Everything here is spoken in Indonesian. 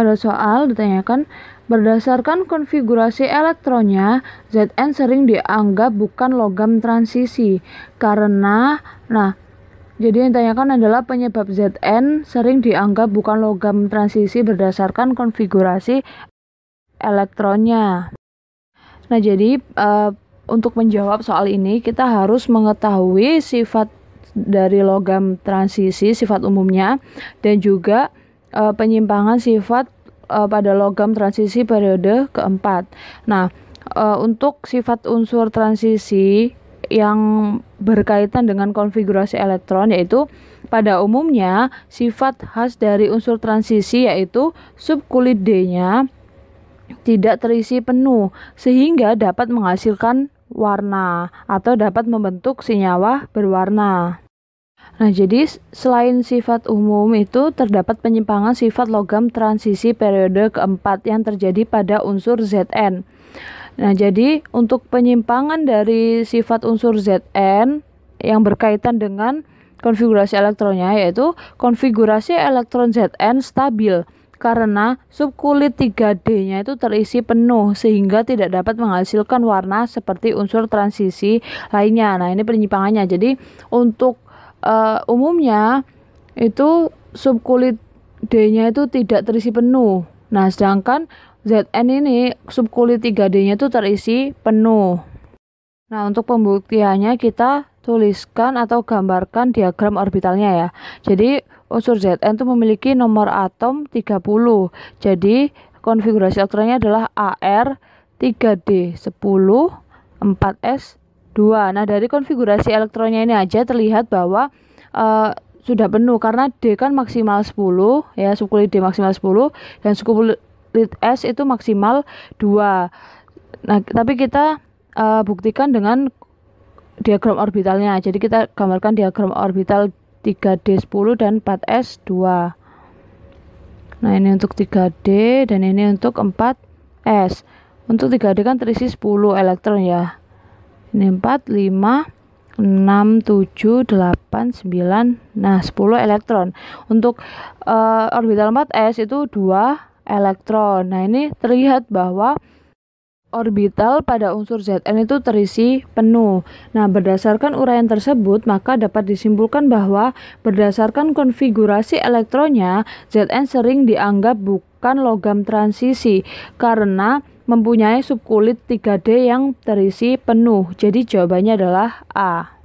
Pada soal ditanyakan, berdasarkan konfigurasi elektronnya, Zn sering dianggap bukan logam transisi karena nah jadi yang ditanyakan adalah penyebab Zn sering dianggap bukan logam transisi berdasarkan konfigurasi elektronnya. Nah, jadi e, untuk menjawab soal ini kita harus mengetahui sifat dari logam transisi, sifat umumnya dan juga e, penyimpangan sifat uh, pada logam transisi periode keempat. Nah, uh, untuk sifat unsur transisi yang berkaitan dengan konfigurasi elektron yaitu pada umumnya sifat khas dari unsur transisi yaitu subkulit D-nya tidak terisi penuh sehingga dapat menghasilkan warna atau dapat membentuk senyawa berwarna. Nah, jadi selain sifat umum itu terdapat penyimpangan sifat logam transisi periode keempat yang terjadi pada unsur ZN. Nah, jadi untuk penyimpangan dari sifat unsur ZN yang berkaitan dengan konfigurasi elektronnya yaitu konfigurasi elektron ZN stabil karena subkulit 3D-nya itu terisi penuh sehingga tidak dapat menghasilkan warna seperti unsur transisi lainnya. Nah, ini penyimpangannya. Jadi, untuk uh, umumnya itu subkulit D-nya itu tidak terisi penuh. Nah, sedangkan ZN ini subkulit 3D-nya itu terisi penuh. Nah, untuk pembuktiannya kita tuliskan atau gambarkan diagram orbitalnya ya. Jadi, unsur ZN itu memiliki nomor atom 30. Jadi, konfigurasi elektronnya adalah AR 3D 10 4S 2. Nah, dari konfigurasi elektronnya ini aja terlihat bahwa uh, sudah penuh karena D kan maksimal 10 ya, suku D maksimal 10 dan subkulit S itu maksimal 2. Nah, tapi kita uh, buktikan dengan diagram orbitalnya. Jadi kita gambarkan diagram orbital 3D10 dan 4S2. Nah, ini untuk 3D dan ini untuk 4S. Untuk 3D kan terisi 10 elektron ya ini 4 5 6, 7, 8, 9, nah 10 elektron. Untuk uh, orbital 4s itu 2 elektron. Nah ini terlihat bahwa orbital pada unsur Zn itu terisi penuh. Nah, berdasarkan uraian tersebut, maka dapat disimpulkan bahwa berdasarkan konfigurasi elektronnya, Zn sering dianggap bukan logam transisi karena mempunyai subkulit 3D yang terisi penuh. Jadi jawabannya adalah A.